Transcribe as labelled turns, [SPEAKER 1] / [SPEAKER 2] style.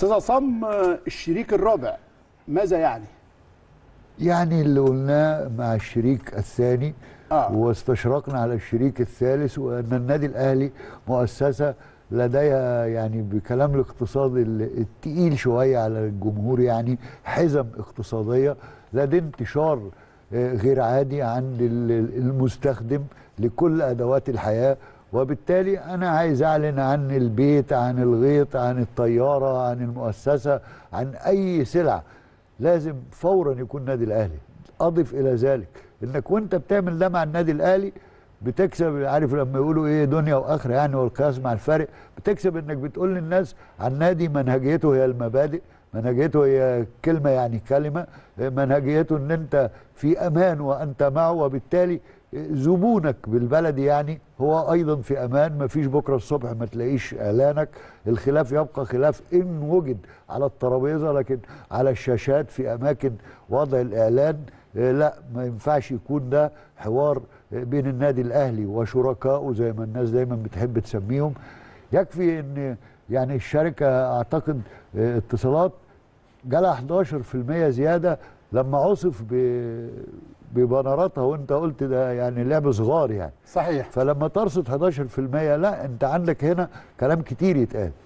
[SPEAKER 1] استاذ عصام الشريك الرابع ماذا يعني؟ يعني اللي قلناه مع الشريك الثاني آه. واستشرقنا على الشريك الثالث وان النادي الاهلي مؤسسه لديها يعني بكلام الاقتصاد الثقيل شويه على الجمهور يعني حزم اقتصاديه لدى انتشار آه، غير عادي عند المستخدم لكل ادوات الحياه وبالتالي أنا عايز أعلن عن البيت عن الغيط عن الطيارة عن المؤسسة عن أي سلعة لازم فورا يكون نادي الأهلي أضف إلى ذلك إنك وأنت بتعمل ده مع النادي الأهلي بتكسب عارف لما يقولوا ايه دنيا واخره يعني والقياس مع الفارق بتكسب انك بتقول للناس عن نادي منهجيته هي المبادئ منهجيته هي كلمه يعني كلمه منهجيته ان انت في امان وانت معه وبالتالي زبونك بالبلد يعني هو ايضا في امان ما فيش بكره الصبح ما تلاقيش اعلانك الخلاف يبقى خلاف ان وجد على الترابيزه لكن على الشاشات في اماكن وضع الاعلان آه، لا ما ينفعش يكون ده حوار بين النادي الاهلي وشركائه زي ما الناس دايما بتحب تسميهم يكفي ان يعني الشركه اعتقد آه، اتصالات جالها 11% زياده لما عصف ب ببنراتها وانت قلت ده يعني لعب صغار يعني صحيح فلما ترصد 11% لا انت عندك هنا كلام كتير يتقال